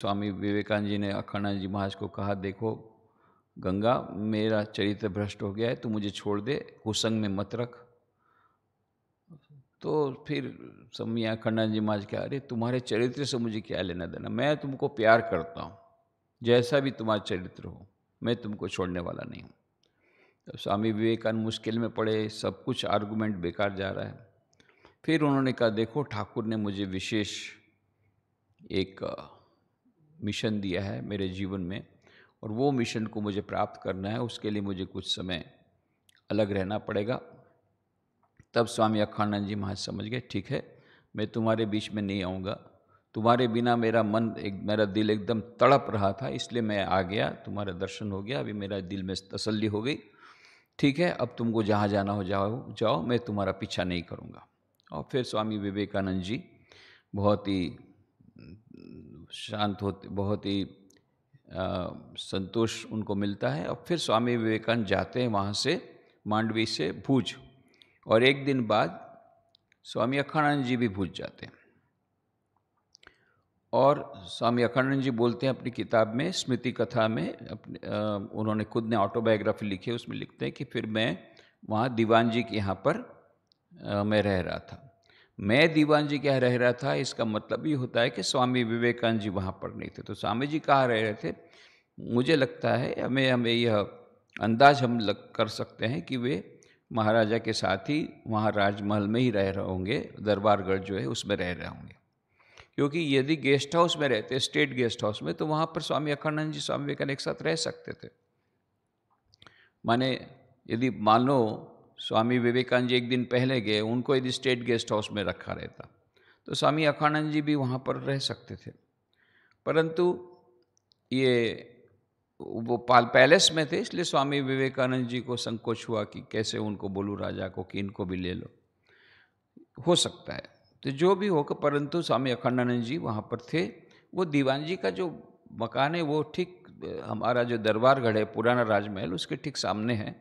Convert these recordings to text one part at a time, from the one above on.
स्वामी विवेकानंद जी ने अखंड जी महाराज को कहा देखो गंगा मेरा चरित्र भ्रष्ट हो गया है तू मुझे छोड़ दे कुसंग में मत रख तो फिर स्वामी अखंडानंद जी महाराज क्या अरे तुम्हारे चरित्र से मुझे क्या लेना देना मैं तुमको प्यार करता हूँ जैसा भी तुम्हारा चरित्र हो मैं तुमको छोड़ने वाला नहीं हूँ तो स्वामी विवेकानंद मुश्किल में पड़े सब कुछ आर्गूमेंट बेकार जा रहा है फिर उन्होंने कहा देखो ठाकुर ने मुझे विशेष एक मिशन दिया है मेरे जीवन में और वो मिशन को मुझे प्राप्त करना है उसके लिए मुझे कुछ समय अलग रहना पड़ेगा तब स्वामी अखंडानंद जी महाराज समझ गए ठीक है मैं तुम्हारे बीच में नहीं आऊँगा तुम्हारे बिना मेरा मन एक मेरा दिल एकदम तड़प रहा था इसलिए मैं आ गया तुम्हारा दर्शन हो गया अभी मेरा दिल में तसल्ली हो गई ठीक है अब तुमको जहाँ जाना हो जाओ जाओ मैं तुम्हारा पीछा नहीं करूँगा और फिर स्वामी विवेकानंद जी बहुत ही शांत होते बहुत ही संतोष उनको मिलता है और फिर स्वामी विवेकानंद जाते हैं वहाँ से मांडवी से भूज और एक दिन बाद स्वामी अखंडानंद जी भी भूज जाते हैं और स्वामी अखंडानंद जी बोलते हैं अपनी किताब में स्मृति कथा में अपने उन्होंने खुद ने ऑटोबायोग्राफी लिखी है उसमें लिखते हैं कि फिर मैं वहाँ दीवान जी के यहाँ पर आ, मैं रह रहा था मैं दीवान जी क्या रह रहा था इसका मतलब ये होता है कि स्वामी विवेकानंद जी वहाँ पर नहीं थे तो स्वामी जी कहाँ रह रहे थे मुझे लगता है हमें हमें यह अंदाज हम लग कर सकते हैं कि वे महाराजा के साथ ही वहाँ राजमहल में ही रह रहे होंगे दरबारगढ़ जो है उसमें रह रहे होंगे क्योंकि यदि गेस्ट हाउस में रहते स्टेट गेस्ट हाउस में तो वहाँ पर स्वामी अखंडानंद जी स्वामी विवेकानंद एक साथ रह सकते थे माने यदि मानो स्वामी विवेकानंद जी एक दिन पहले गए उनको यदि स्टेट गेस्ट हाउस में रखा रहता तो स्वामी अखानंद जी भी वहाँ पर रह सकते थे परंतु ये वो पाल पैलेस में थे इसलिए स्वामी विवेकानंद जी को संकोच हुआ कि कैसे उनको बोलूँ राजा को कि इनको भी ले लो हो सकता है तो जो भी हो परंतु स्वामी अखंडानंद जी वहाँ पर थे वो दीवान जी का जो मकान है वो ठीक हमारा जो दरबार गढ़ है पुराना राजमहल उसके ठीक सामने है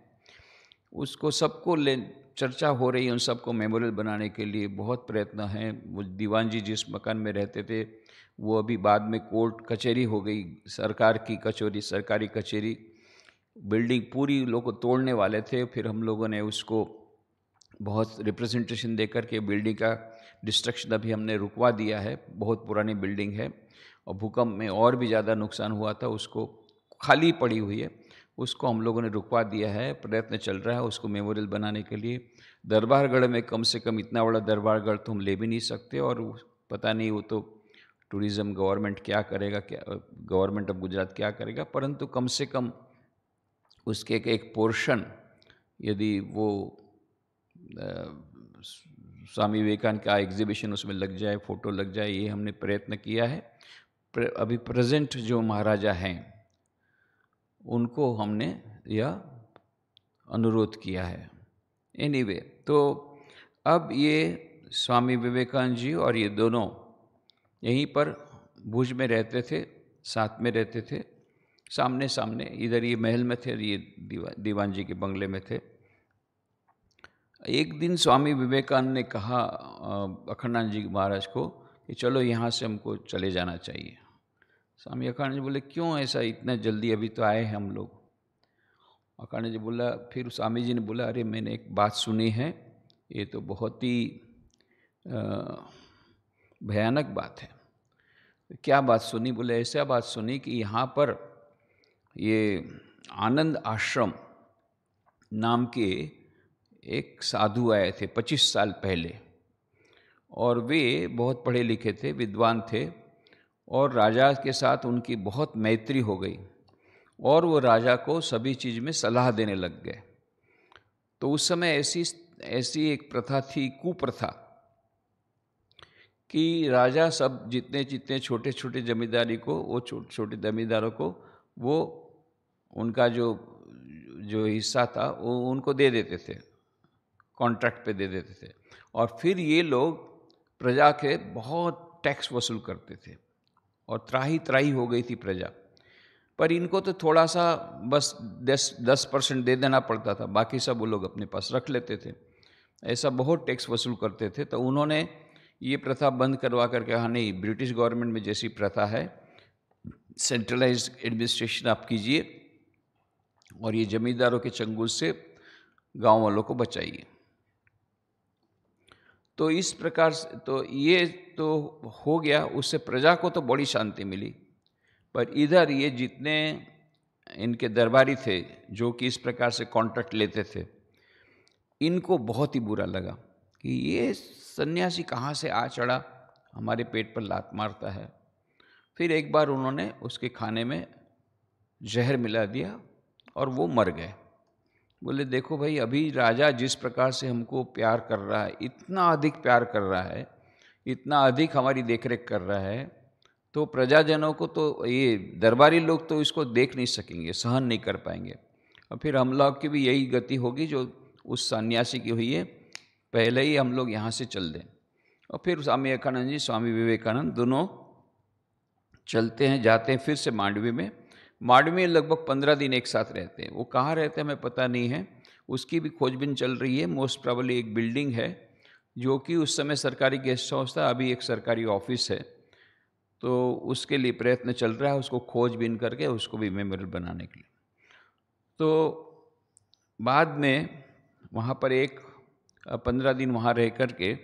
उसको सबको ले चर्चा हो रही है उन सबको मेमोरियल बनाने के लिए बहुत प्रयत्न है वो दीवान जी जिस मकान में रहते थे वो अभी बाद में कोर्ट कचहरी हो गई सरकार की कचोरी सरकारी कचहरी बिल्डिंग पूरी लोग तोड़ने वाले थे फिर हम लोगों ने उसको बहुत रिप्रेजेंटेशन देकर के बिल्डिंग का डिस्ट्रक्शन अभी हमने रुकवा दिया है बहुत पुरानी बिल्डिंग है और भूकंप में और भी ज़्यादा नुकसान हुआ था उसको खाली पड़ी हुई है उसको हम लोगों ने रुकवा दिया है प्रयत्न चल रहा है उसको मेमोरियल बनाने के लिए दरबारगढ़ में कम से कम इतना बड़ा दरबारगढ़ तो हम ले भी नहीं सकते और पता नहीं वो तो टूरिज़्म गवर्नमेंट क्या करेगा क्या गवर्नमेंट ऑफ गुजरात क्या करेगा परंतु कम से कम उसके एक, एक पोर्शन यदि वो आ, स्वामी विवेकानंद का एग्जीबिशन उसमें लग जाए फ़ोटो लग जाए ये हमने प्रयत्न किया है प्र, अभी प्रेजेंट जो महाराजा हैं उनको हमने यह अनुरोध किया है एनीवे anyway, तो अब ये स्वामी विवेकानंद जी और ये दोनों यहीं पर भुज में रहते थे साथ में रहते थे सामने सामने इधर ये महल में थे ये दीवा, दीवान जी के बंगले में थे एक दिन स्वामी विवेकानंद ने कहा अखंडानंद जी महाराज को कि चलो यहाँ से हमको चले जाना चाहिए स्वामी अखाड़ा जी बोले क्यों ऐसा इतना जल्दी अभी तो आए हैं हम लोग अखाड़ा जी बोला फिर स्वामी जी ने बोला अरे मैंने एक बात सुनी है ये तो बहुत ही भयानक बात है क्या बात सुनी बोले ऐसा बात सुनी कि यहाँ पर ये आनंद आश्रम नाम के एक साधु आए थे पच्चीस साल पहले और वे बहुत पढ़े लिखे थे विद्वान थे और राजा के साथ उनकी बहुत मैत्री हो गई और वो राजा को सभी चीज़ में सलाह देने लग गए तो उस समय ऐसी ऐसी एक प्रथा थी कुप्रथा कि राजा सब जितने जितने छोटे छोटे जमींदारी को वो छोटे छोटे जमींदारों को वो उनका जो जो हिस्सा था वो उनको दे देते थे कॉन्ट्रैक्ट पे दे देते थे और फिर ये लोग प्रजा के बहुत टैक्स वसूल करते थे और त्राही त्राही हो गई थी प्रजा पर इनको तो थोड़ा सा बस दस दस परसेंट दे देना पड़ता था बाकी सब वो लोग अपने पास रख लेते थे ऐसा बहुत टैक्स वसूल करते थे तो उन्होंने ये प्रथा बंद करवा कर कहा नहीं ब्रिटिश गवर्नमेंट में जैसी प्रथा है सेंट्रलाइज एडमिनिस्ट्रेशन आप कीजिए और ये ज़मींदारों के चंगुल से गांव वालों को बचाइए तो इस प्रकार से तो ये तो हो गया उससे प्रजा को तो बड़ी शांति मिली पर इधर ये जितने इनके दरबारी थे जो कि इस प्रकार से कॉन्ट्रैक्ट लेते थे इनको बहुत ही बुरा लगा कि ये सन्यासी कहाँ से आ चढ़ा हमारे पेट पर लात मारता है फिर एक बार उन्होंने उसके खाने में जहर मिला दिया और वो मर गए बोले देखो भाई अभी राजा जिस प्रकार से हमको प्यार कर रहा है इतना अधिक प्यार कर रहा है इतना अधिक हमारी देखरेख कर रहा है तो प्रजाजनों को तो ये दरबारी लोग तो इसको देख नहीं सकेंगे सहन नहीं कर पाएंगे और फिर हम लोग की भी यही गति होगी जो उस सन्यासी की हुई है पहले ही हम लोग यहाँ से चल दें और फिर स्वामी विवेकानंद जी स्वामी विवेकानंद दोनों चलते हैं जाते हैं फिर से मांडवी में माड़ में लगभग पंद्रह दिन एक साथ रहते हैं वो कहाँ रहते हैं हमें पता नहीं है उसकी भी खोजबीन चल रही है मोस्ट प्रॉबली एक बिल्डिंग है जो कि उस समय सरकारी गेस्ट हाउस था अभी एक सरकारी ऑफिस है तो उसके लिए प्रयत्न चल रहा है उसको खोजबीन करके उसको भी मेमोरियल बनाने के लिए तो बाद में वहाँ पर एक पंद्रह दिन वहाँ रह कर के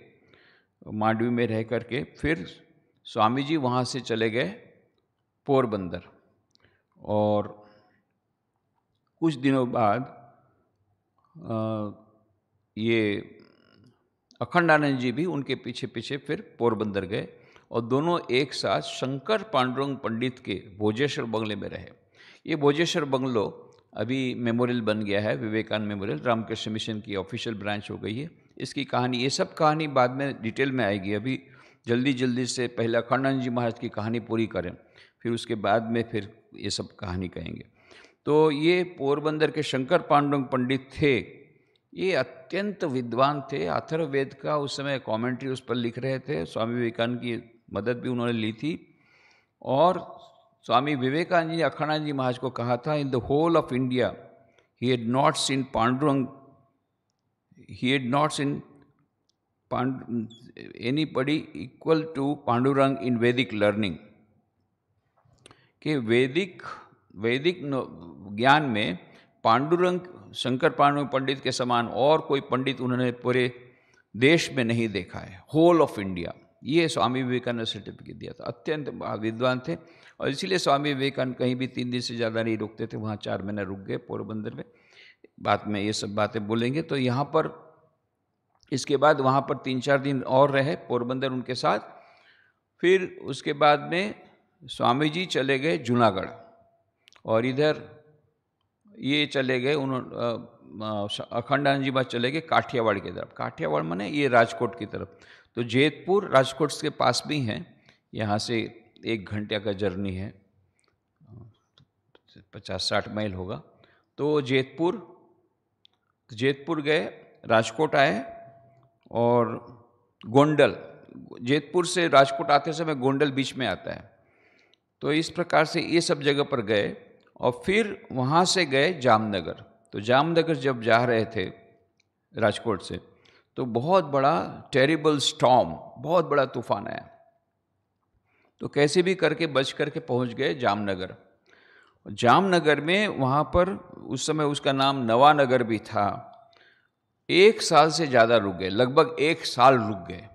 मांडवी में रह कर के फिर स्वामी जी वहाँ से चले गए पोरबंदर और कुछ दिनों बाद ये अखंडानंद जी भी उनके पीछे पीछे फिर पोरबंदर गए और दोनों एक साथ शंकर पांडुरंग पंडित के भोजेश्वर बंगले में रहे ये भोजेश्वर बंगलो अभी मेमोरियल बन गया है विवेकानंद मेमोरियल रामकृष्ण मिशन की ऑफिशियल ब्रांच हो गई है इसकी कहानी ये सब कहानी बाद में डिटेल में आएगी अभी जल्दी जल्दी से पहले अखंडानंद जी महाराज की कहानी पूरी करें फिर उसके बाद में फिर ये सब कहानी कहेंगे तो ये पोरबंदर के शंकर पांडुंग पंडित थे ये अत्यंत विद्वान थे अथर्ववेद का उस समय कमेंट्री उस पर लिख रहे थे स्वामी विवेकानंद की मदद भी उन्होंने ली थी और स्वामी विवेकानंद जी अखाड़ानंद जी महाराज को कहा था in the whole of India he had not seen Pandurang he had not seen पांड anybody equal to Pandurang in Vedic learning कि वैदिक वैदिक ज्ञान में पांडुरंग शंकर पांडु पंडित के समान और कोई पंडित उन्होंने पूरे देश में नहीं देखा है होल ऑफ इंडिया ये स्वामी विवेकानंद सर्टिफिकेट दिया था अत्यंत विद्वान थे और इसीलिए स्वामी विवेकानंद कहीं भी तीन दिन से ज़्यादा नहीं रुकते थे वहाँ चार महीने रुक गए पोरबंदर में बाद में ये सब बातें बोलेंगे तो यहाँ पर इसके बाद वहाँ पर तीन चार दिन और रहे पोरबंदर उनके साथ फिर उसके बाद में स्वामी जी चले गए जूनागढ़ और इधर ये चले गए उन्होंने अखंडानंद जी बात चले गए काठियावाड़ की तरफ काठियावाड़ माने ये राजकोट की तरफ तो जेतपुर राजकोट के पास भी हैं यहाँ से एक घंटे का जर्नी है पचास साठ माइल होगा तो जेतपुर जेतपुर गए राजकोट आए और गोंडल जेतपुर से राजकोट आते समय गोंडल बीच में आता है तो इस प्रकार से ये सब जगह पर गए और फिर वहाँ से गए जामनगर तो जामनगर जब जा रहे थे राजकोट से तो बहुत बड़ा टेरिबल स्टॉम बहुत बड़ा तूफान आया तो कैसे भी करके बच करके पहुँच गए जामनगर जामनगर में वहाँ पर उस समय उसका नाम नवानगर भी था एक साल से ज़्यादा रुक गए लगभग एक साल रुक गए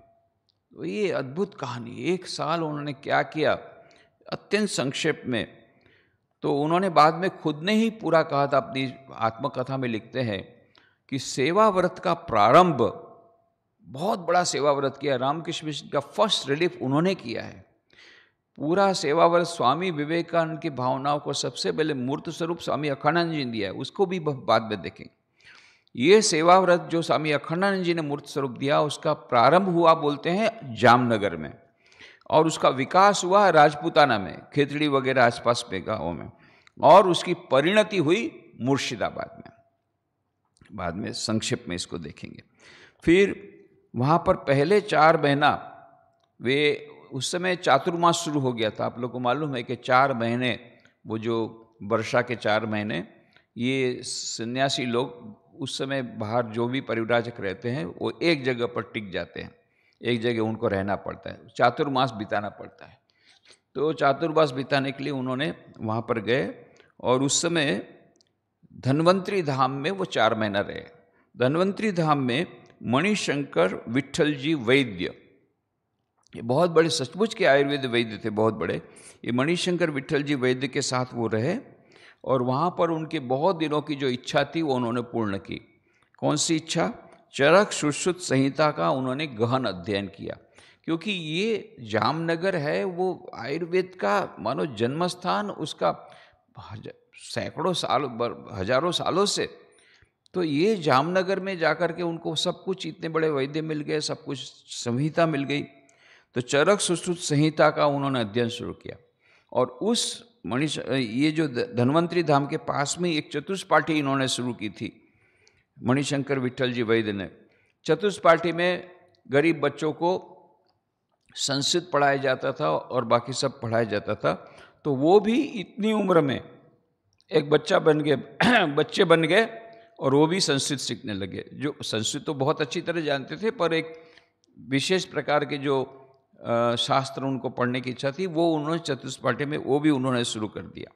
तो ये अद्भुत कहानी एक साल उन्होंने क्या किया अत्यंत संक्षेप में तो उन्होंने बाद में खुद ने ही पूरा कहा था अपनी आत्मकथा में लिखते हैं कि सेवा व्रत का प्रारंभ बहुत बड़ा सेवा व्रत किया रामकृष्ण मिशन का फर्स्ट रिलीफ उन्होंने किया है पूरा सेवा व्रत स्वामी विवेकानंद की भावनाओं को सबसे पहले मूर्त स्वरूप स्वामी अखंडानंद जी ने दिया है उसको भी बाद में देखें ये सेवा व्रत जो स्वामी अखंडानंद जी ने मूर्त स्वरूप दिया उसका प्रारंभ हुआ बोलते हैं जामनगर में और उसका विकास हुआ राजपूताना में खेतड़ी वगैरह आसपास के गाँवों में और उसकी परिणति हुई मुर्शिदाबाद में बाद में संक्षिप्त में इसको देखेंगे फिर वहाँ पर पहले चार महीना वे उस समय चातुर्मास शुरू हो गया था आप लोग को मालूम है कि चार महीने वो जो वर्षा के चार महीने ये सन्यासी लोग उस समय बाहर जो भी परिवराजक रहते हैं वो एक जगह पर टिक जाते हैं एक जगह उनको रहना पड़ता है चातुर्मास बिताना पड़ता है तो चातुर्मास बिताने के लिए उन्होंने वहाँ पर गए और उस समय धनवंतरी धाम में वो चार महीना रहे धनवंतरी धाम में मणिशंकर विट्ठल जी वैद्य ये बहुत बड़े सचमुच के आयुर्वेद वैद्य थे बहुत बड़े ये मणिशंकर विट्ठल जी वैद्य के साथ वो रहे और वहाँ पर उनके बहुत दिनों की जो इच्छा थी वो उन्होंने पूर्ण की कौन सी इच्छा चरक सुश्रुत संहिता का उन्होंने गहन अध्ययन किया क्योंकि ये जामनगर है वो आयुर्वेद का मानो जन्म स्थान उसका सैकड़ों साल हजारों सालों से तो ये जामनगर में जाकर के उनको सब कुछ इतने बड़े वैद्य मिल गए सब कुछ संहिता मिल गई तो चरक सुश्रुत संहिता का उन्होंने अध्ययन शुरू किया और उस मणिष ये जो धन्वंतरी धाम के पास में एक चतुष्पाठी इन्होंने शुरू की थी मणिशंकर विठल जी वैद्य ने चतुष्पाठी में गरीब बच्चों को संस्कृत पढ़ाया जाता था और बाकी सब पढ़ाया जाता था तो वो भी इतनी उम्र में एक बच्चा बन गए बच्चे बन गए और वो भी संस्कृत सीखने लगे जो संस्कृत तो बहुत अच्छी तरह जानते थे पर एक विशेष प्रकार के जो शास्त्र उनको पढ़ने की इच्छा थी वो उन्होंने चतुष्पाठी में वो भी उन्होंने शुरू कर दिया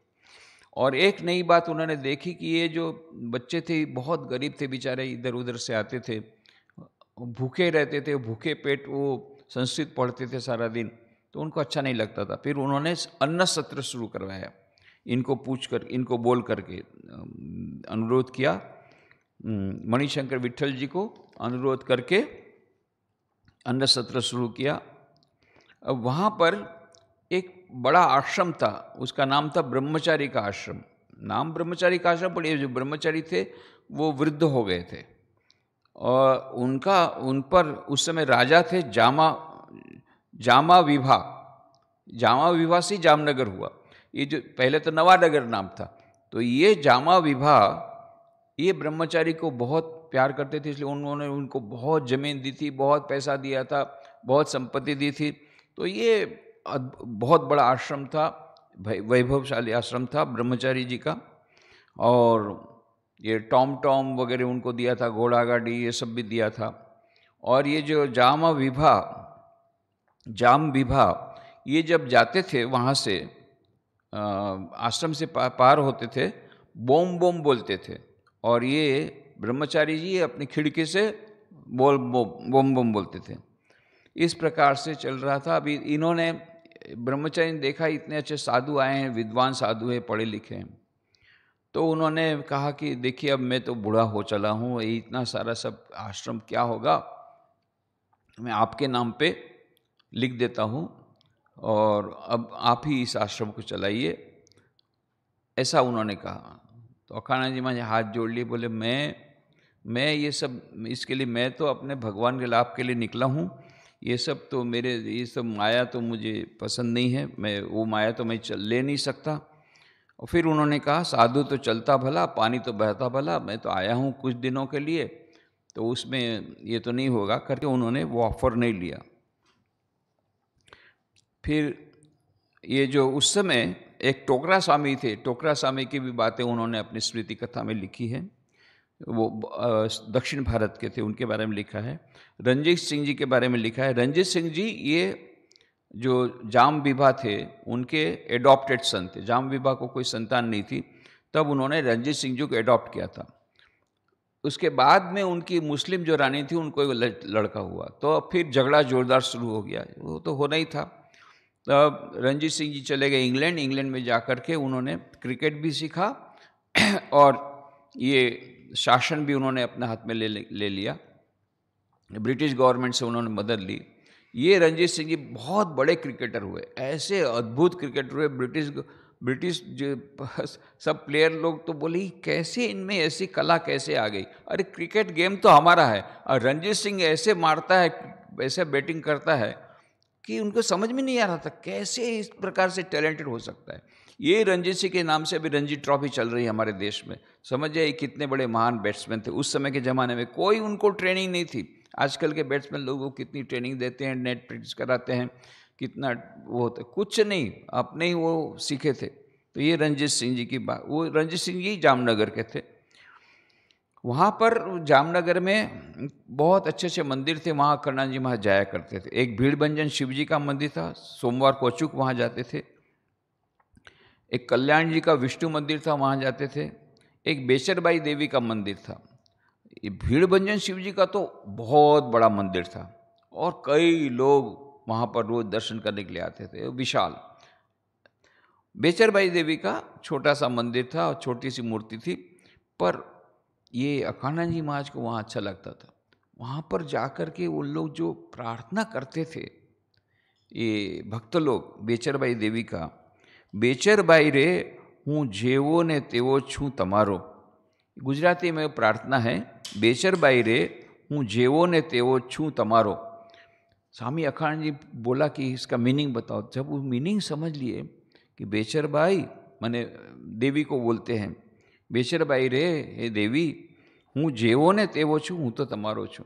और एक नई बात उन्होंने देखी कि ये जो बच्चे थे बहुत गरीब थे बेचारे इधर उधर से आते थे भूखे रहते थे भूखे पेट वो संस्कृत पढ़ते थे सारा दिन तो उनको अच्छा नहीं लगता था फिर उन्होंने अन्न सत्र शुरू करवाया इनको पूछ कर इनको बोल करके अनुरोध किया मणिशंकर विट्ठल जी को अनुरोध करके अन्न सत्र शुरू किया अब वहाँ पर बड़ा आश्रम था उसका नाम था ब्रह्मचारी का आश्रम नाम ब्रह्मचारी का आश्रम पर ये जो ब्रह्मचारी थे वो वृद्ध हो गए थे और उनका उन पर उस समय राजा थे जामा जामा विभा जामा विभा से जामनगर हुआ ये जो पहले तो नवानगर नाम था तो ये जामा विभा ये ब्रह्मचारी को बहुत प्यार करते थे इसलिए उन्होंने उनको बहुत ज़मीन दी थी बहुत पैसा दिया था बहुत संपत्ति दी थी तो ये बहुत बड़ा आश्रम था वैभवशाली आश्रम था ब्रह्मचारी जी का और ये टॉम टॉम वगैरह उनको दिया था घोड़ा गाड़ी ये सब भी दिया था और ये जो जामा विभा जाम विभा ये जब जाते थे वहाँ से आश्रम से पार होते थे बोम बोम बोलते थे और ये ब्रह्मचारी जी अपनी खिड़की से बोल बोम बोम बोलते थे इस प्रकार से चल रहा था अभी इन्होंने ब्रह्मचारी ने देखा इतने अच्छे साधु आए हैं विद्वान साधु हैं पढ़े लिखे हैं तो उन्होंने कहा कि देखिए अब मैं तो बूढ़ा हो चला हूँ ये इतना सारा सब आश्रम क्या होगा मैं आपके नाम पे लिख देता हूँ और अब आप ही इस आश्रम को चलाइए ऐसा उन्होंने कहा तो अखाना जी मुझे हाथ जोड़ लिए बोले मैं मैं ये सब इसके लिए मैं तो अपने भगवान के लाभ के लिए निकला हूँ ये सब तो मेरे ये सब माया तो मुझे पसंद नहीं है मैं वो माया तो मैं चल ले नहीं सकता और फिर उन्होंने कहा साधु तो चलता भला पानी तो बहता भला मैं तो आया हूँ कुछ दिनों के लिए तो उसमें ये तो नहीं होगा करके उन्होंने वो ऑफ़र नहीं लिया फिर ये जो उस समय एक टोकरा स्वामी थे टोकरा स्वामी की भी बातें उन्होंने अपनी स्मृति कथा में लिखी है वो दक्षिण भारत के थे उनके बारे में लिखा है रंजीत सिंह जी के बारे में लिखा है रंजीत सिंह जी ये जो जाम विभा थे उनके एडॉप्टेड सन थे जाम विभा को कोई संतान नहीं थी तब उन्होंने रंजीत सिंह जी को एडॉप्ट किया था उसके बाद में उनकी मुस्लिम जो रानी थी उनको एक लड़का हुआ तो फिर झगड़ा जोरदार शुरू हो गया वो तो होना ही था तब रंजीत सिंह जी चले गए इंग्लैंड इंग्लैंड में जा कर के उन्होंने क्रिकेट भी सीखा और ये शासन भी उन्होंने अपने हाथ में ले ले लिया ब्रिटिश गवर्नमेंट से उन्होंने मदद ली ये रंजीत सिंह जी बहुत बड़े क्रिकेटर हुए ऐसे अद्भुत क्रिकेटर हुए ब्रिटिश ब्रिटिश जो सब प्लेयर लोग तो बोले कैसे इनमें ऐसी कला कैसे आ गई अरे क्रिकेट गेम तो हमारा है और रंजीत सिंह ऐसे मारता है ऐसे बैटिंग करता है कि उनको समझ में नहीं आ रहा था कैसे इस प्रकार से टैलेंटेड हो सकता है ये रणजीत सिंह के नाम से अभी रणजी ट्रॉफी चल रही है हमारे देश में समझ जाए कितने बड़े महान बैट्समैन थे उस समय के ज़माने में कोई उनको ट्रेनिंग नहीं थी आजकल के बैट्समैन लोगों को कितनी ट्रेनिंग देते हैं नेट प्रैक्टिस कराते हैं कितना वो होता कुछ नहीं अपने ही वो सीखे थे तो ये रंजीत सिंह जी की बात वो रंजीत सिंह जी जामनगर के थे वहाँ पर जामनगर में बहुत अच्छे अच्छे मंदिर थे वहाँ करुणा जी वहाँ जाया करते थे एक भीड़ भंजन शिव जी का मंदिर था सोमवार को अचूक वहाँ जाते थे एक कल्याण जी का विष्णु मंदिर था वहाँ जाते थे एक बेचरबाई देवी का मंदिर था ये भीड़ भंजन शिव जी का तो बहुत बड़ा मंदिर था और कई लोग वहाँ पर रोज दर्शन करने के लिए आते थे विशाल बेचरबाई देवी का छोटा सा मंदिर था और छोटी सी मूर्ति थी पर ये अखाना जी महाराज को वहाँ अच्छा लगता था वहाँ पर जा कर के वो लोग जो प्रार्थना करते थे ये भक्त लोग बेचरबाई देवी का बेचर बाई रे हूँ जेवो ने तेवो छू तमारो गुजराती में प्रार्थना है बेचर रे हूँ जेवो ने तेवो छू तमारो स्वामी अखाण जी बोला कि इसका मीनिंग बताओ जब वो मीनिंग समझ लिए कि बेचर बाई मैंने देवी को बोलते हैं बेचर बाई रे हे देवी हूँ जेवो ने तेवो छू हूँ तो तमारो छू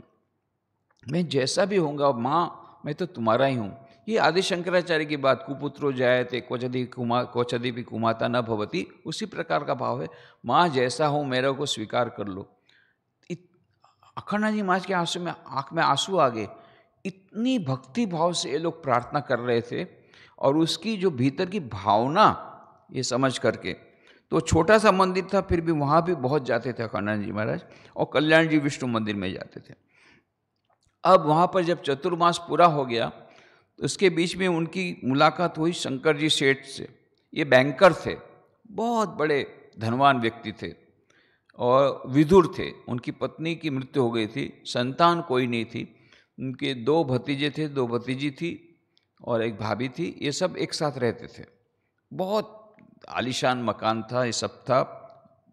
मैं जैसा भी होऊंगा माँ मैं तो तुम्हारा ही हूँ ये आदि शंकराचार्य की बात कुपुत्रो जायते क्वचदी कुमा क्वचदी भी कुमाता न भवती उसी प्रकार का भाव है माँ जैसा हो मेरे को स्वीकार कर लो अखंडा जी महाराज के आंसू में आँख में आंसू आ गए इतनी भक्ति भाव से ये लोग प्रार्थना कर रहे थे और उसकी जो भीतर की भावना ये समझ करके तो छोटा सा मंदिर था फिर भी वहाँ भी बहुत जाते थे अखंडा जी महाराज और कल्याण जी विष्णु मंदिर में जाते थे अब वहाँ पर जब चतुर्मास पूरा हो गया तो उसके बीच में उनकी मुलाकात हुई शंकर जी सेठ से ये बैंकर थे बहुत बड़े धनवान व्यक्ति थे और विदुर थे उनकी पत्नी की मृत्यु हो गई थी संतान कोई नहीं थी उनके दो भतीजे थे दो भतीजी थी और एक भाभी थी ये सब एक साथ रहते थे बहुत आलिशान मकान था ये सब था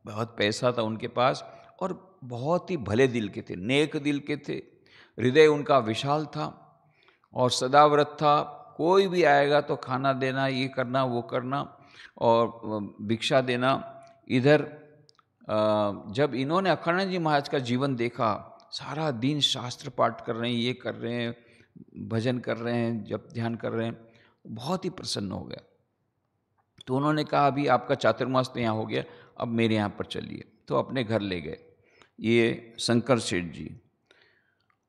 बहुत पैसा था उनके पास और बहुत ही भले दिल के थे नेक दिल के थे हृदय उनका विशाल था और सदाव्रत था कोई भी आएगा तो खाना देना ये करना वो करना और भिक्षा देना इधर जब इन्होंने अखंड जी महाराज का जीवन देखा सारा दिन शास्त्र पाठ कर रहे हैं ये कर रहे हैं भजन कर रहे हैं जब ध्यान कर रहे हैं बहुत ही प्रसन्न हो गया तो उन्होंने कहा अभी आपका चातुर्मास तो यहाँ हो गया अब मेरे यहाँ पर चलिए तो अपने घर ले गए ये शंकर सेठ जी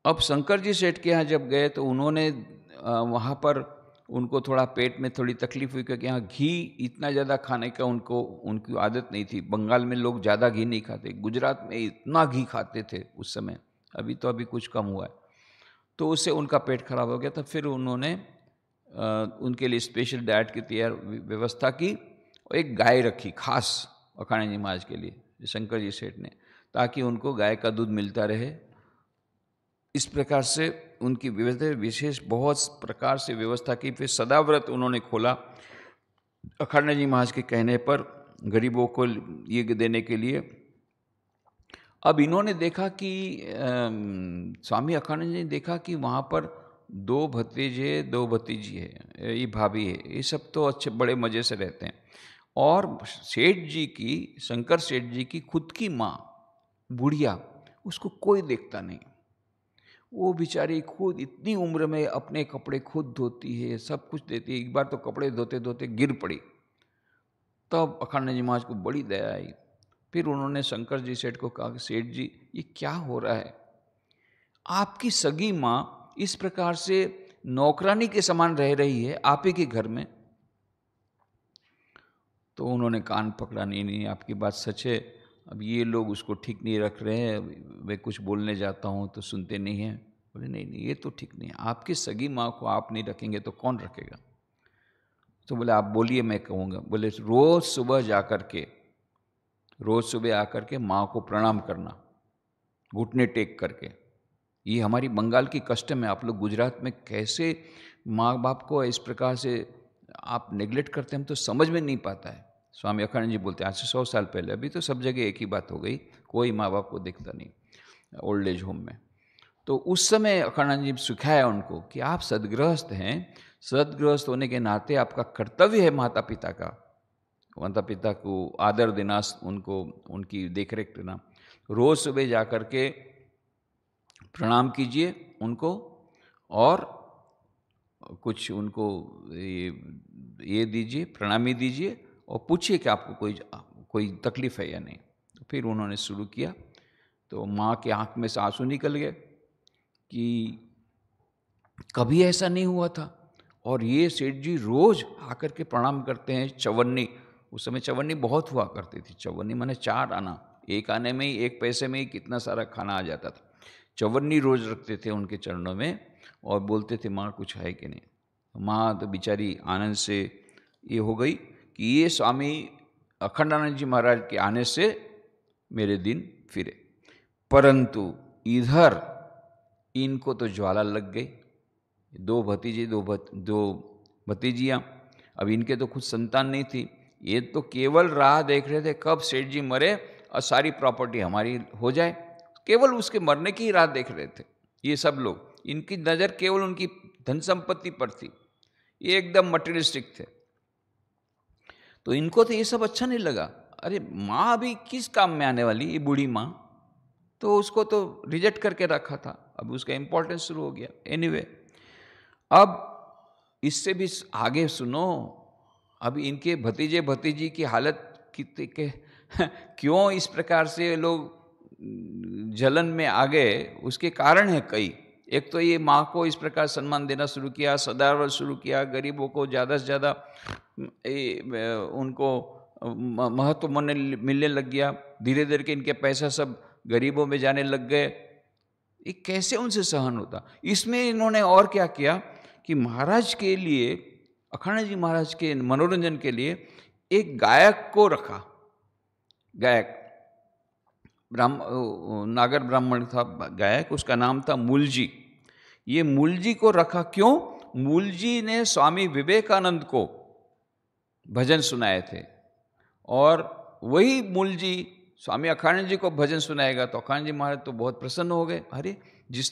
अब शंकर जी सेठ के यहाँ जब गए तो उन्होंने वहाँ पर उनको थोड़ा पेट में थोड़ी तकलीफ हुई क्योंकि यहाँ घी इतना ज़्यादा खाने का उनको उनकी आदत नहीं थी बंगाल में लोग ज़्यादा घी नहीं खाते गुजरात में इतना घी खाते थे उस समय अभी तो अभी कुछ कम हुआ है तो उससे उनका पेट खराब हो गया था फिर उन्होंने उनके लिए स्पेशल डाइट की तैयार व्यवस्था की और एक गाय रखी खास अखाणा जी महाराज के लिए शंकर जी सेठ ने ताकि उनको गाय का दूध मिलता रहे इस प्रकार से उनकी व्यवस्था विशेष बहुत प्रकार से व्यवस्था की फिर सदाव्रत उन्होंने खोला अखंड जी महाराज के कहने पर गरीबों को ये देने के लिए अब इन्होंने देखा कि स्वामी अखंड जी ने देखा कि वहाँ पर दो भतीजे दो भतीजी है ये भाभी है ये सब तो अच्छे बड़े मज़े से रहते हैं और सेठ जी की शंकर सेठ जी की खुद की माँ बुढ़िया उसको कोई देखता नहीं वो बेचारी खुद इतनी उम्र में अपने कपड़े खुद धोती है सब कुछ देती है एक बार तो कपड़े धोते धोते गिर पड़ी तब तो अखंड जमाज को बड़ी दया आई फिर उन्होंने शंकर जी सेठ को कहा कि सेठ जी ये क्या हो रहा है आपकी सगी माँ इस प्रकार से नौकरानी के समान रह रही है आप ही के घर में तो उन्होंने कान पकड़ा नहीं नहीं आपकी बात सच है अब ये लोग उसको ठीक नहीं रख रहे हैं मैं कुछ बोलने जाता हूँ तो सुनते नहीं हैं बोले नहीं नहीं ये तो ठीक नहीं है आपकी सगी माँ को आप नहीं रखेंगे तो कौन रखेगा तो बोले आप बोलिए मैं कहूँगा बोले रोज़ सुबह जा कर के रोज़ सुबह आकर के माँ को प्रणाम करना घुटने टेक करके ये हमारी बंगाल की कस्टम है आप लोग गुजरात में कैसे माँ बाप को इस प्रकार से आप नेग्लेक्ट करते हैं हम तो समझ में नहीं पाता है स्वामी अखंड जी बोलते हैं आज से सौ साल पहले अभी तो सब जगह एक ही बात हो गई कोई माँ बाप को देखता नहीं ओल्ड एज होम में तो उस समय अखंडानंद जी सिखाया उनको कि आप सदगृहस्थ हैं सदगृहस्थ होने के नाते आपका कर्तव्य है माता पिता का माता पिता को आदर देना उनको उनकी देखरेख देना रोज़ सुबह जा कर के प्रणाम कीजिए उनको और कुछ उनको ये ये दीजिए प्रणामी दीजिए और पूछिए कि आपको कोई कोई तकलीफ़ है या नहीं तो फिर उन्होंने शुरू किया तो माँ के आँख में से आंसू निकल गए कि कभी ऐसा नहीं हुआ था और ये सेठ जी रोज आकर के प्रणाम करते हैं चवन्नी उस समय चवन्नी बहुत हुआ करती थी चवन्नी मैंने चार आना एक आने में ही एक पैसे में ही कितना सारा खाना आ जाता था चवन्नी रोज रखते थे उनके चरणों में और बोलते थे माँ कुछ है कि नहीं माँ तो बिचारी आनंद से ये हो गई कि ये स्वामी अखंडानंद जी महाराज के आने से मेरे दिन फिरे परंतु इधर इनको तो ज्वाला लग गई दो भतीजे दो भत, दो भतीजियाँ अब इनके तो कुछ संतान नहीं थी ये तो केवल राह देख रहे थे कब सेठ जी मरे और सारी प्रॉपर्टी हमारी हो जाए केवल उसके मरने की ही राह देख रहे थे ये सब लोग इनकी नज़र केवल उनकी धन संपत्ति पर थी ये एकदम मटेरियलिस्टिक थे तो इनको तो ये सब अच्छा नहीं लगा अरे माँ अभी किस काम में आने वाली ये बूढ़ी माँ तो उसको तो रिजेक्ट करके रखा था अब उसका इंपॉर्टेंस शुरू हो गया एनी anyway, अब इससे भी आगे सुनो अब इनके भतीजे भतीजी की हालत कितने के क्यों इस प्रकार से लोग जलन में आ गए उसके कारण है कई एक तो ये माँ को इस प्रकार सम्मान देना शुरू किया सदावर शुरू किया गरीबों को ज़्यादा से ज़्यादा उनको महत्व मिलने लग गया धीरे धीरे के इनके पैसा सब गरीबों में जाने लग गए ये कैसे उनसे सहन होता इसमें इन्होंने और क्या किया कि महाराज के लिए अखंड जी महाराज के मनोरंजन के लिए एक गायक को रखा गायक ब्राह्म नागर ब्राह्मण था गायक उसका नाम था मूलजी ये मूलजी को रखा क्यों मूलजी ने स्वामी विवेकानंद को भजन सुनाए थे और वही मूलजी स्वामी अखाण जी को भजन सुनाएगा तो अखाण जी महाराज तो बहुत प्रसन्न हो गए अरे जिस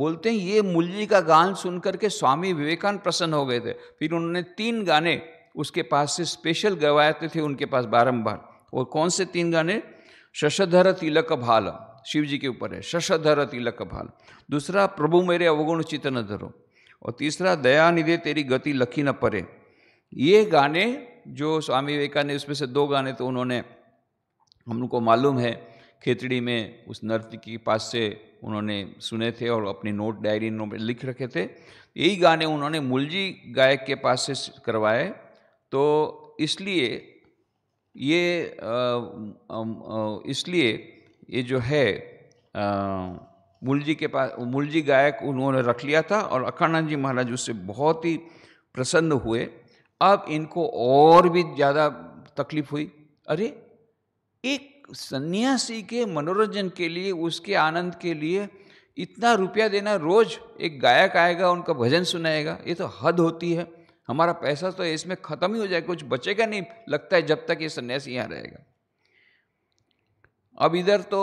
बोलते हैं ये मुरली का गान सुन करके स्वामी विवेकानंद प्रसन्न हो गए थे फिर उन्होंने तीन गाने उसके पास से स्पेशल गवाते थे उनके पास बारम्बार और कौन से तीन गाने शशधर तिलक भाल शिव जी के ऊपर है शशधर तिलक भाल दूसरा प्रभु मेरे अवगुण चित न धरो और तीसरा दया निधे तेरी गति लखी न परे ये गाने जो स्वामी विवेकानंद उसमें से दो गाने तो उन्होंने हम लोग को मालूम है खेतड़ी में उस नर्तकी के पास से उन्होंने सुने थे और अपनी नोट डायरी में लिख रखे थे यही गाने उन्होंने मुलजी गायक के पास से करवाए तो इसलिए ये इसलिए ये जो है आ, मुलजी के पास मुलजी गायक उन्होंने रख लिया था और अखंडानंद जी महाराज उससे बहुत ही प्रसन्न हुए अब इनको और भी ज़्यादा तकलीफ हुई अरे एक सन्यासी के मनोरंजन के लिए उसके आनंद के लिए इतना रुपया देना रोज एक गायक आएगा उनका भजन सुनाएगा ये तो हद होती है हमारा पैसा तो इसमें खत्म ही हो जाएगा कुछ बचेगा नहीं लगता है जब तक ये सन्यासी यहाँ रहेगा अब इधर तो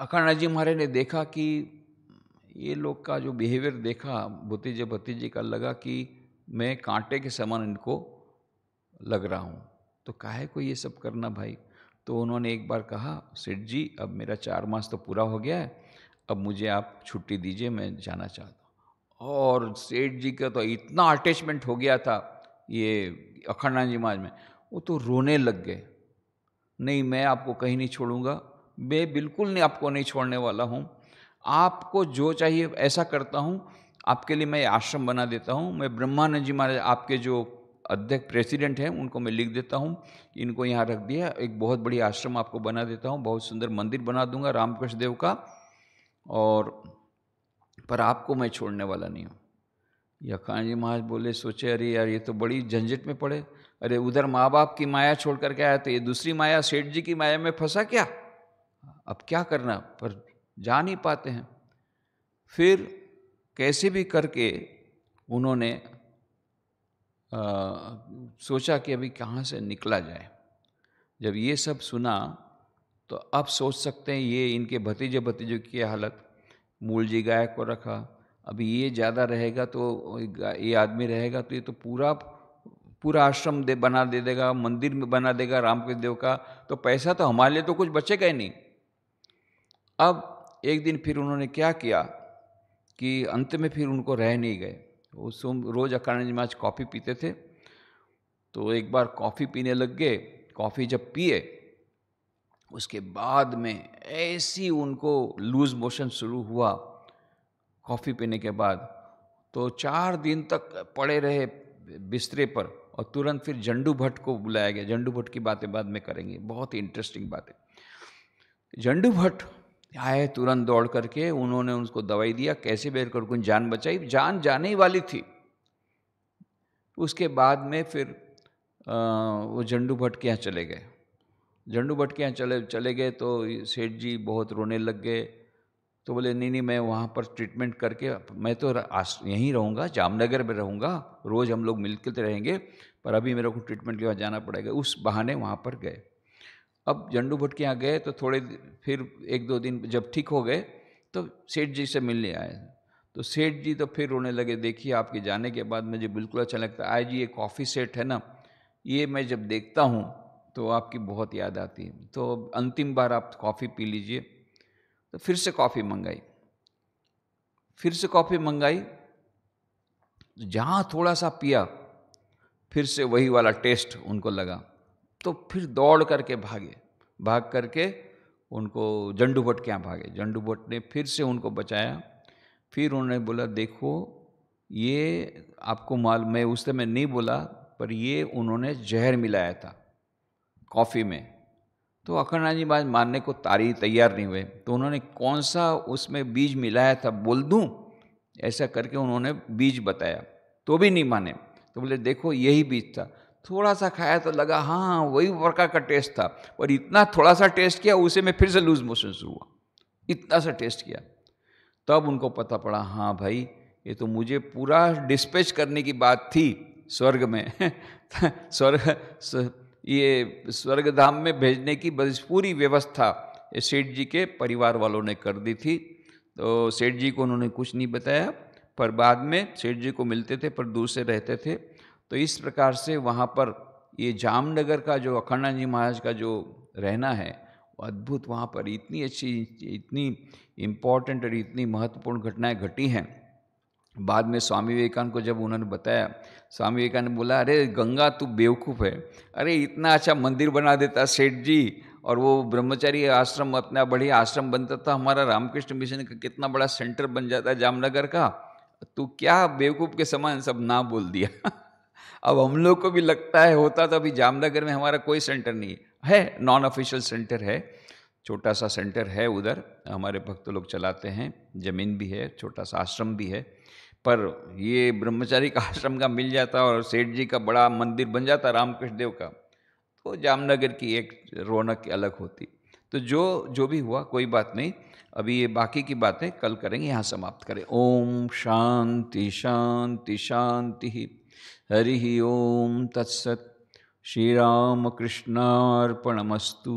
अखाड़ा जी महाराज ने देखा कि ये लोग का जो बिहेवियर देखा भतीजे भतीजे का लगा कि मैं कांटे के समान इनको लग रहा हूँ तो काहे को ये सब करना भाई तो उन्होंने एक बार कहा सेठ जी अब मेरा चार मास तो पूरा हो गया है अब मुझे आप छुट्टी दीजिए मैं जाना चाहता हूँ और सेठ जी का तो इतना अटैचमेंट हो गया था ये अखंडानंद जी महाराज में वो तो रोने लग गए नहीं मैं आपको कहीं नहीं छोड़ूंगा मैं बिल्कुल नहीं आपको नहीं छोड़ने वाला हूँ आपको जो चाहिए ऐसा करता हूँ आपके लिए मैं आश्रम बना देता हूँ मैं ब्रह्मानंद जी महाराज आपके जो अध्यक्ष प्रेसिडेंट हैं उनको मैं लिख देता हूँ इनको यहाँ रख दिया एक बहुत बड़ी आश्रम आपको बना देता हूँ बहुत सुंदर मंदिर बना दूंगा रामकृष्ण देव का और पर आपको मैं छोड़ने वाला नहीं हूँ यखान जी महाराज बोले सोचे अरे यार ये तो बड़ी झंझट में पड़े अरे उधर माँ बाप की माया छोड़ करके आया तो ये दूसरी माया सेठ जी की माया में फंसा क्या अब क्या करना पर जा नहीं पाते हैं फिर कैसे भी करके उन्होंने सोचा कि अभी कहाँ से निकला जाए जब ये सब सुना तो अब सोच सकते हैं ये इनके भतीजे भतीजों की हालत मूल जी गायक को रखा अभी ये ज़्यादा रहेगा तो ये आदमी रहेगा तो ये तो पूरा पूरा आश्रम दे बना दे देगा मंदिर में बना देगा रामकृष्ण देव का तो पैसा तो हमारे लिए तो कुछ बचेगा ही नहीं अब एक दिन फिर उन्होंने क्या किया कि अंत में फिर उनको रह नहीं गए तो उसको हम रोज़ अखाड़ा कॉफ़ी पीते थे तो एक बार कॉफ़ी पीने लग गए कॉफ़ी जब पिए उसके बाद में ऐसी उनको लूज़ मोशन शुरू हुआ कॉफ़ी पीने के बाद तो चार दिन तक पड़े रहे बिस्तरे पर और तुरंत फिर झंडू भट्ट को बुलाया गया झंडू भट्ट की बातें बाद में करेंगे बहुत ही इंटरेस्टिंग बातें झंडू भट्ट आए तुरंत दौड़ करके उन्होंने उनको दवाई दिया कैसे बैर कर उनकी जान बचाई जान जाने ही वाली थी उसके बाद में फिर आ, वो झंडू भट्ट के यहाँ चले गए झंडू भट्ट के यहाँ चले चले गए तो सेठ जी बहुत रोने लग गए तो बोले नहीं नहीं मैं वहाँ पर ट्रीटमेंट करके मैं तो यहीं रहूँगा जामनगर में रहूँगा रोज़ हम लोग मिलकर तो रहेंगे पर अभी मेरे को ट्रीटमेंट के बाद जाना पड़ेगा उस बहाने वहाँ पर गए अब झंडू भट्ट के यहाँ गए तो थोड़े फिर एक दो दिन जब ठीक हो गए तो सेठ जी से मिलने आए तो सेठ जी तो फिर रोने लगे देखिए आपके जाने के बाद मुझे बिल्कुल अच्छा लगता आज ये कॉफ़ी सेट है ना ये मैं जब देखता हूँ तो आपकी बहुत याद आती है तो अंतिम बार आप कॉफ़ी पी लीजिए तो फिर से कॉफ़ी मंगाई फिर से कॉफ़ी मंगाई जहाँ थोड़ा सा पिया फिर से वही वाला टेस्ट उनको लगा तो फिर दौड़ करके भागे भाग करके उनको जंडू के यहाँ भागे भट्ट ने फिर से उनको बचाया फिर उन्होंने बोला देखो ये आपको माल मैं उस समय नहीं बोला पर ये उन्होंने जहर मिलाया था कॉफ़ी में तो अखंडा जी बाज मानने को तारी तैयार नहीं हुए तो उन्होंने कौन सा उसमें बीज मिलाया था बोल दूँ ऐसा करके उन्होंने बीज बताया तो भी नहीं माने तो बोले देखो यही बीज था थोड़ा सा खाया तो लगा हाँ वही वर्का का टेस्ट था और इतना थोड़ा सा टेस्ट किया उसे में फिर से लूज मोशन शुरू हुआ इतना सा टेस्ट किया तब उनको पता पड़ा हाँ भाई ये तो मुझे पूरा डिस्पैच करने की बात थी स्वर्ग में स्वर्ग ये स्वर्ग धाम में भेजने की बस पूरी व्यवस्था सेठ जी के परिवार वालों ने कर दी थी तो सेठ जी को उन्होंने कुछ नहीं बताया पर बाद में सेठ जी को मिलते थे पर दूर से रहते थे तो इस प्रकार से वहाँ पर ये जामनगर का जो अखंड जी महाराज का जो रहना है वो अद्भुत वहाँ पर इतनी अच्छी इतनी इम्पॉर्टेंट और इतनी महत्वपूर्ण घटनाएं घटी हैं बाद में स्वामी विवेकानंद को जब उन्होंने बताया स्वामी विवेकानंद बोला अरे गंगा तू बेवकूफ़ है अरे इतना अच्छा मंदिर बना देता सेठ जी और वो ब्रह्मचारी आश्रम अपना बढ़िया आश्रम बनता था हमारा रामकृष्ण मिशन का कितना बड़ा सेंटर बन जाता है जामनगर का तू क्या बेवकूफ़ के समान सब ना बोल दिया अब हम लोग को भी लगता है होता तो अभी जामनगर में हमारा कोई सेंटर नहीं है नॉन ऑफिशियल सेंटर है छोटा सा सेंटर है उधर हमारे भक्त लोग चलाते हैं ज़मीन भी है छोटा सा आश्रम भी है पर ये ब्रह्मचारी का आश्रम का मिल जाता और सेठ जी का बड़ा मंदिर बन जाता रामकृष्ण देव का तो जामनगर की एक रौनक अलग होती तो जो जो भी हुआ कोई बात नहीं अभी ये बाकी की बातें कल करेंगे यहाँ समाप्त करें ओम शांति शांति शांति हरि ओम तत्सत् श्रीरामकृष्णार्पणमस्तु